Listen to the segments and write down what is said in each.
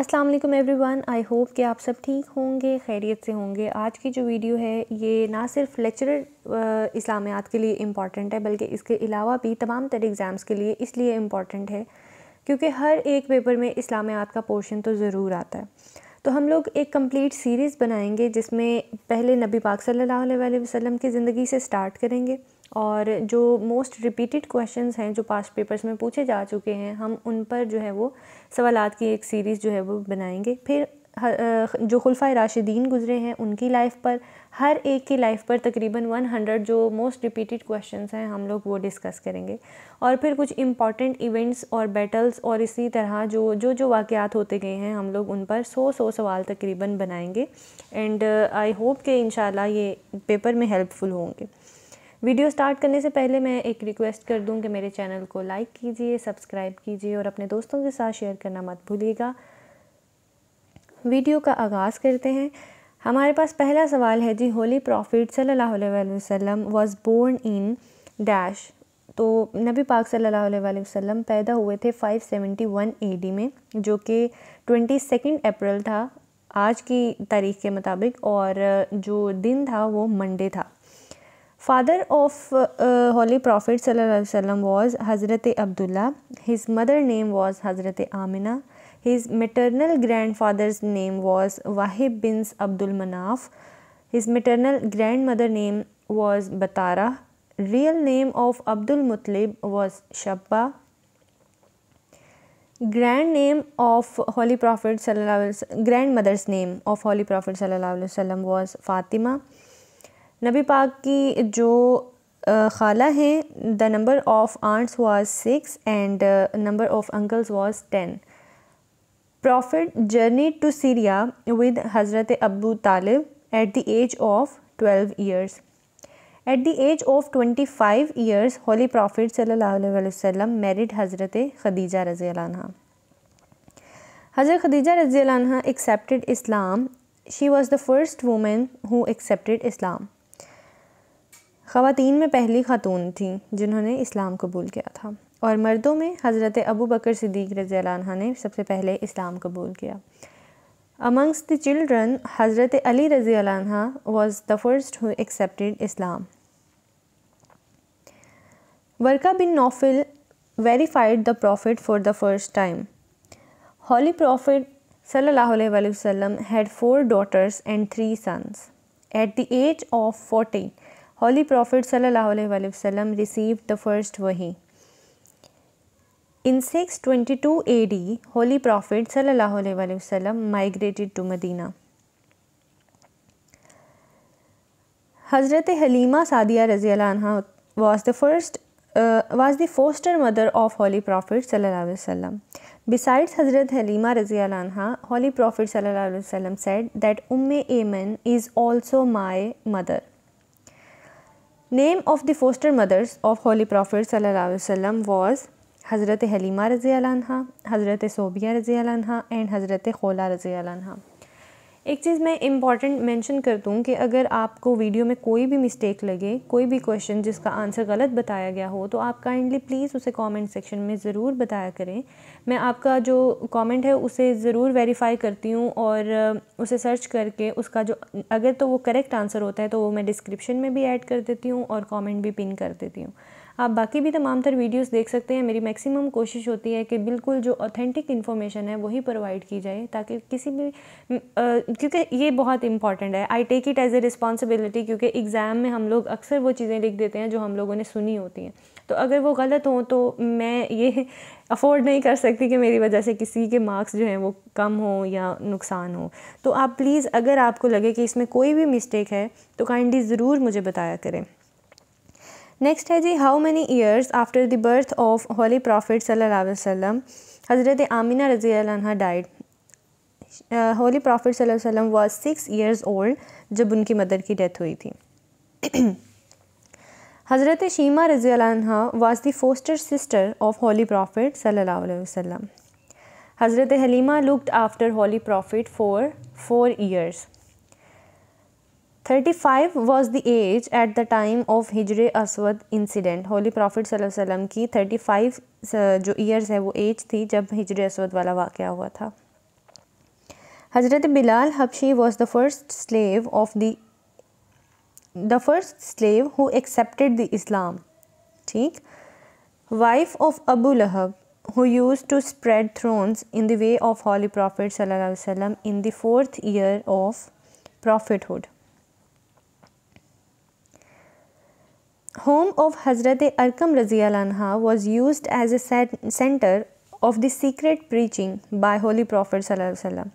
Aslam everyone I hope कि आप सब ठीक होंगे खैरियत से होंगे आज की जो वीडियो है ये ना सिर्फ लेक्चर इस्लामियात के लिए इम्पॉर्टेंट है बल्कि इसके अलावा भी तमाम तरह एग्ज़ाम्स के लिए इसलिए इम्पॉर्टेंट है क्योंकि हर एक पेपर में इस्लामियात का पोर्शन तो ज़रूर आता है तो हम लोग एक कम्प्लीट सीरीज़ बनाएंगे जिसमें पहले नबी पाक सल्ला वसम की ज़िंदगी से स्टार्ट करेंगे और जो मोस्ट रिपीटेड क्वेश्चंस हैं जो पास्ट पेपर्स में पूछे जा चुके हैं हम उन पर जो है वो सवाल की एक सीरीज़ जो है वो बनाएंगे फिर जो खुलफा राशिदीन गुजरे हैं उनकी लाइफ पर हर एक की लाइफ पर तकरीबन 100 जो मोस्ट रिपीटेड क्वेश्चंस हैं हम लोग वो डिस्कस करेंगे और फिर कुछ इम्पॉर्टेंट इवेंट्स और बैटल्स और इसी तरह जो जो जो वाक़ात होते गए हैं हम लोग उन पर सौ सौ सवाल तकरीबन बनाएंगे एंड आई होप के इन ये पेपर में हेल्पफुल होंगे वीडियो स्टार्ट करने से पहले मैं एक रिक्वेस्ट कर दूं कि मेरे चैनल को लाइक कीजिए सब्सक्राइब कीजिए और अपने दोस्तों के साथ शेयर करना मत भूलिएगा वीडियो का आगाज़ करते हैं हमारे पास पहला सवाल है जी होली प्रॉफिट सल्लल्लाहु अलैहि वसल्लम वाज बोर्न इन डैश तो नबी पाक सल्लल्लाहु अलैहि वसल्लम पैदा हुए थे 571 सेवेंटी में जो कि ट्वेंटी सेकेंड अप्रैल था आज की तारीख के मुताबिक और जो दिन था वो मंडे था Father of uh, uh, Holy Prophet ﷺ was Hazrat Abdullah. His mother name was Hazrat Amina. His maternal grandfather's name was Wahib bin Abdul Manaf. His maternal grandmother name was Batara. Real name of Abdul Mutlib was Shabba. Grand name of Holy Prophet grandmother's name of Holy Prophet was Fatima. नबी पाक की जो खाला हैं the number of aunts was six and number of uncles was ten prophet journey to Syria with Hazrat Abu Talib at the age of twelve years at the age of twenty five years holy prophet सल्लल्लाहु वसल्लम married हज़रत Khadija रज़ी अनहा Hazrat Khadija रज़ी अनहा accepted Islam she was the first women who accepted Islam ख़वान में पहली ख़ातून थी जिन्होंने इस्लाम कबूल किया था और मर्दों में हज़रत अबू बकर सिद्दीक रज़ी ने सबसे पहले इस्लाम कबूल किया Among Us the children Hazrat Ali रज़ी was the first who accepted Islam Waraqa bin Nawfal verified the prophet for the first time holy prophet सल्ला वसम had four daughters and three sons at the age of forty Holy Prophet وسلم received the first wahi. In 622 AD, Holy Prophet وسلم migrated to Medina. Hazrat Halima Sadia Anha was the first uh, was the foster mother of Holy Prophet وسلم. Besides Hazrat Halima Anha, Holy Prophet وسلم said that Umm Ayman is also my mother. Name of the foster mothers of holy prophet वसम was Hazrat Halima रज़ी हज़रत सोबिया रज़ी and हज़रत खोला रज़ी एक चीज़ मैं important mention कर दूँ कि अगर आपको वीडियो में कोई भी मिस्टेक लगे कोई भी क्वेश्चन जिसका आंसर गलत बताया गया हो तो आप काइंडली प्लीज़ उसे कमेंट सेक्शन में ज़रूर बताया करें मैं आपका जो कमेंट है उसे ज़रूर वेरीफाई करती हूँ और उसे सर्च करके उसका जो अगर तो वो करेक्ट आंसर होता है तो वो मैं डिस्क्रिप्शन में भी ऐड कर देती हूँ और कॉमेंट भी पिन कर देती हूँ आप बाकी भी तमाम तर वीडियोस देख सकते हैं मेरी मैक्सिमम कोशिश होती है कि बिल्कुल जो ऑथेंटिक इन्फॉर्मेशन है वही प्रोवाइड की जाए ताकि किसी भी क्योंकि ये बहुत इंपॉर्टेंट है I take it as a responsibility क्योंकि एग्ज़ाम में हम लोग अक्सर वो चीज़ें लिख देते हैं जो हम लोगों ने सुनी होती हैं तो अगर वो गलत हों तो मैं ये अफोर्ड नहीं कर सकती कि मेरी वजह से किसी के मार्क्स जो हैं वो कम हो या नुकसान हो तो आप प्लीज़ अगर आपको लगे कि इसमें कोई भी मिस्टेक है तो काइंडली ज़रूर मुझे बताया करें नेक्स्ट है जी how many years after the birth of holy prophet सल्लल्लाहु अलैहि वसल्लम हज़रत आमिना रज़ी अल्लाह डाइड होली प्रॉफिट सल्लल्लाहु अलैहि वसल्लम वाज सिक्स इयर्स ओल्ड जब उनकी मदर की डेथ हुई थी हज़रत शीमा रज़ी अल्लाह was the foster sister of holy prophet सल्लल्लाहु अलैहि वसल्लम Hazrat Halima looked after holy prophet for four years 35 was the age at the time of Hajar Aswad incident holy prophet वसल्लम की 35 uh, जो ईयर्स है वो एज थी जब हिजरे असवद वाला वाक़ हुआ था Hazrat Bilal Habshi was the first slave of the the first slave who accepted the Islam ठीक wife of Abu Lahab who used to spread thorns in the way of way prophet Holy Prophet ﷺ in the fourth year of prophethood. home of Hazrat Arkam Anha was used as a center of the secret preaching by Holy Prophet sallallahu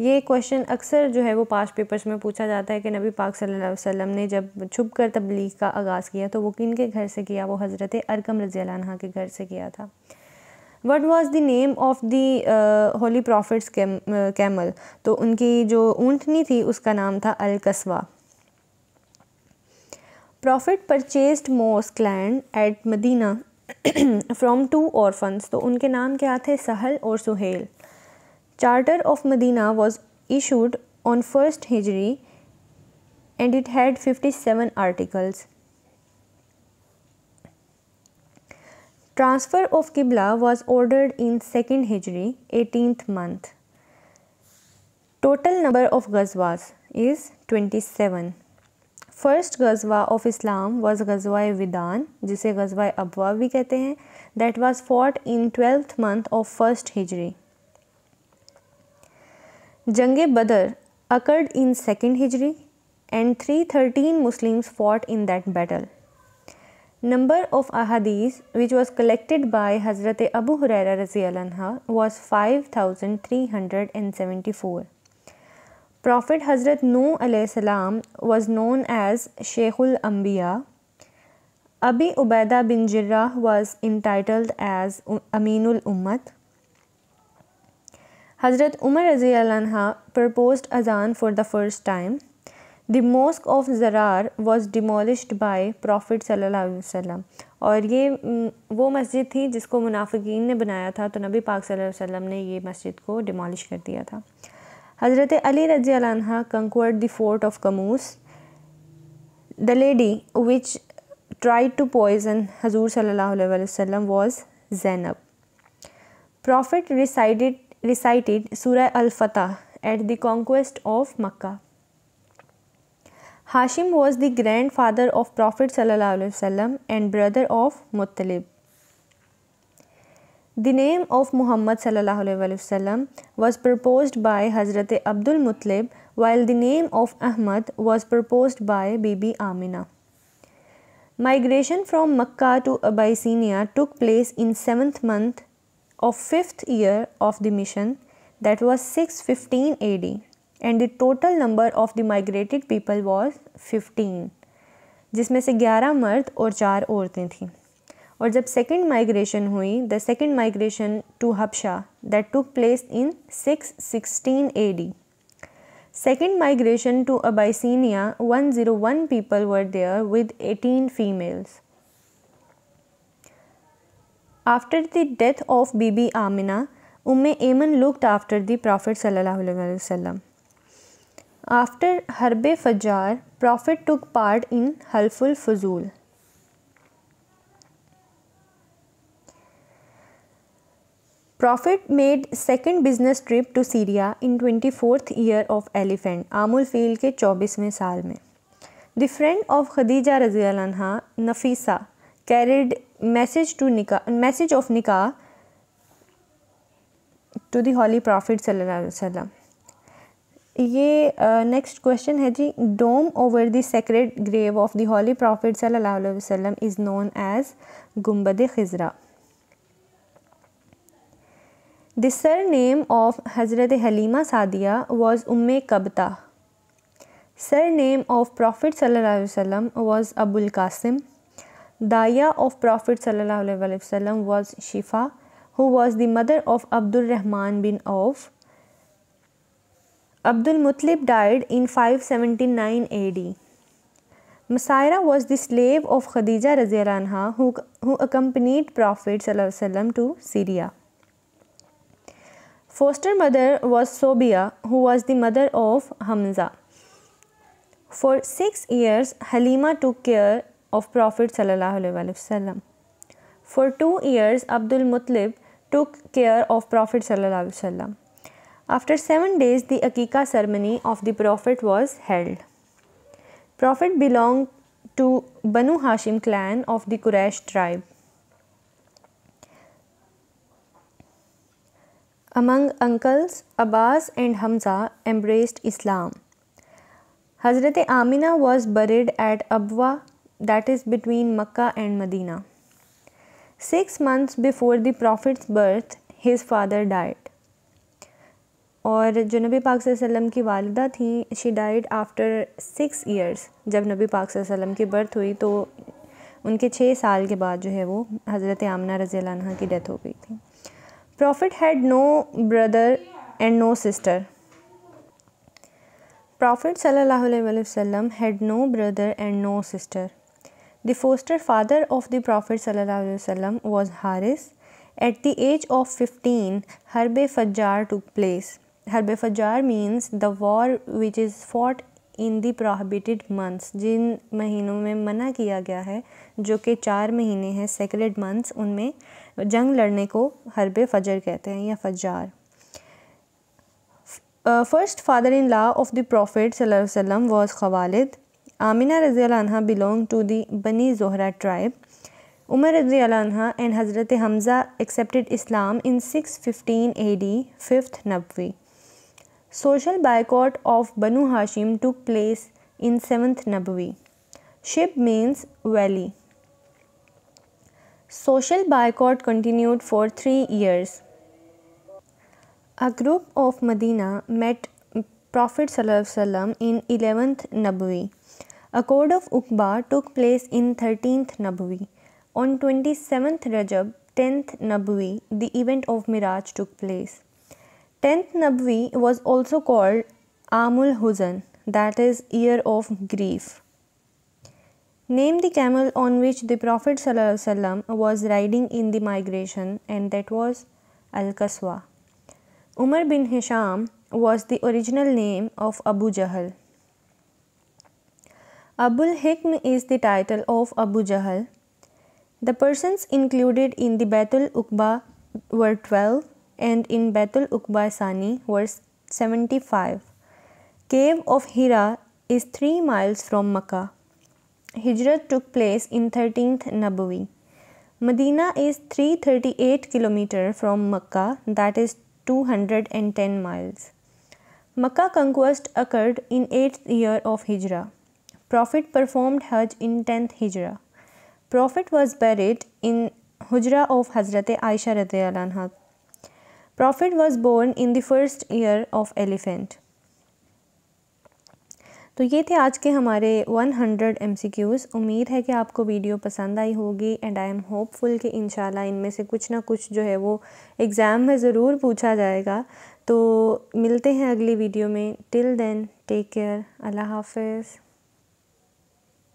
ये question अक्सर जो है वो पास papers में पूछा जाता है कि नबी पाक सल्लल्लाहु अलैहि वसल्लम ने जब छुप कर तबलीग का आगाज़ किया तो वो किन के घर से किया वो हज़रत अरकम रज़ी अनहा के घर से किया था what was the name of the holy prophets camel तो उनकी जो ऊँटनी थी उसका नाम था Al Qaswa prophet purchased mosque land at Medina from two orphans तो उनके नाम क्या थे सहल और Suhail charter of Medina was issued on first Hijri and it had fifty seven articles transfer of Qibla was ordered in second Hijri eighteenth month total number of गजवास is twenty seven first गजवा of Islam was गजवा विदान जिसे गजवा अबवा भी कहते हैं that was fought in twelfth month of first Hijri जंग Badr occurred in second Hijri and three thirteen Muslims fought in that battle number of अहादीस which was collected by Hazrat Abu Hurairah रज़ी was five thousand three hundred and seventy four Prophet Hazrat Nuh salam was known as Sheikhul Ambiya. Abi Ubaidah bin Jirrah was entitled as Aminul Ummat. Hazrat Umar anha proposed Azan for the first time. The mosque of Zarar was demolished by Prophet sallallahu और ये वो मस्जिद थी जिसको मुनाफिकीन ने बनाया था तो नबी पाक सल्लल्लाहु अलैहि वसल्लम ने ये मस्जिद को डिमोलिश कर दिया था Hazrat Ali Anha conquered the fort of Kamus. The lady which tried to poison Hazur Sallallahu was Zainab. Prophet recited, recited Surah Al-Fatah at the conquest of Makkah. Hashim was the grandfather of Prophet ﷺ and brother of Muttalib. The name of Muhammad وسلم was proposed by Hazrat Abdul Mutlib, while the name of Ahmad was proposed by Bibi Amina. Migration from Makkah to Abyssinia took place in 7th month of 5th year of the mission that was 615 AD and the total number of the migrated people was 15 जिसमें से 11 मर्द और 4 औरतें थीं और जब second migration हुई the second migration to हपशा that took place in six sixteen A D second migration to Abyssinia one zero one people were there with eighteen females after the death of बीबी Amina Umm Ayman looked after the prophet सल्लाम after हरबे फजार prophet took part in हल्फुल फजूल Prophet made second business trip to Syria in 24th year of elephant आमुल फील के 24वें साल में The friend of Khadija रजी अनहा Nafisa carried message to Nika message of Nikah to the Holy Prophet सल्लल्लाहु अलैहि वसल्लम ये नेक्स्ट uh, क्वेश्चन है जी dome over the sacred grave of the holy prophet सल्लल्लाहु अलैहि वसल्लम इज़ नोन एज गुम्बद खजरा The surname of Hazrat Halima Sadia was Umme Kabta. Surname of Prophet ﷺ was Abul Qasim. Daya of Prophet ﷺ was Shifa, who was the mother of Abdul Rahman bin Auf. Abdul Mutlib died in 579 AD. Masaira was the slave of Khadija Raziyalanha who, who accompanied Prophet ﷺ to Syria. Foster mother was Sobia, who was the mother of Hamza. For six years, Halima took care of Prophet ﷺ. For two years, Abdul Muttalib took care of Prophet ﷺ. After seven days, the Akika ceremony of the Prophet was held. Prophet belonged to Banu Hashim clan of the Quraysh tribe. Among uncles, Abbas and Hamza embraced Islam. Hazrat Amina was buried at Abwa, that is between Mecca and Medina. Six months before the Prophet's birth, his father died. और जो नबी पाक वसल्लम की वालदा थी she died after six years जब नबी पाक वसल्लम की बर्थ हुई तो उनके छः साल के बाद जो है वो हज़रत आमना रज़ी की डेथ हो गई थी Prophet had no brother and no sister. Prophet ﷺ had no brother and no sister. The foster father of the Prophet ﷺ was Haris. At the age of 15, Harbe fajjar took place. Harbe fajjar means the war which is fought in the prohibited months जिन महीनों में मना किया गया है जो कि चार महीने हैं सेक्रेड मंथ्स उनमें जंग लड़ने को हरब फजर कहते हैं या फजार first father in law of the prophet सल्लम वॉज खवालिद आमिना रज़ी बिलोंग टू दी बनी जोहरा ट्राइब उमर रज़ी and Hazrat Hamza accepted Islam in six fifteen A D fifth नबवी Social boycott of Banu Hashim took place in 7th Nabawi. Shib means valley. Social boycott continued for three years. A group of Medina met Prophet ﷺ in 11th Nabawi. A code of Uqba took place in 13th Nabawi. On 27th Rajab, 10th Nabawi, the event of Miraj took place. 10th Nabvi was also called Amul Huzan, that is, year of grief. Name the camel on which the Prophet ﷺ was riding in the migration, and that was Al Kaswa. Umar bin Hisham was the original name of Abu Jahl. Abul Hikm is the title of Abu Jahl. The persons included in the Battle Uqba were 12 and in Bethel Ukba Sani, verse 75. Cave of Hira is 3 miles from Makkah. Hijrat took place in 13th Nabawi. Medina is 338 km from Makkah, that is 210 miles. Makkah conquest occurred in 8th year of Hijrah. Prophet performed Hajj in 10th Hijrah. Prophet was buried in Hujra of Hazrat Aisha anha Prophet was born in the first year of elephant. तो ये थे आज के हमारे 100 hundred M उम्मीद है कि आपको वीडियो पसंद आई होगी एंड आई एम होपफुल कि इन इनमें से कुछ ना कुछ जो है वो एग्ज़ाम में ज़रूर पूछा जाएगा तो मिलते हैं अगली वीडियो में टिल देन टेक केयर अल्लाह हाफिज़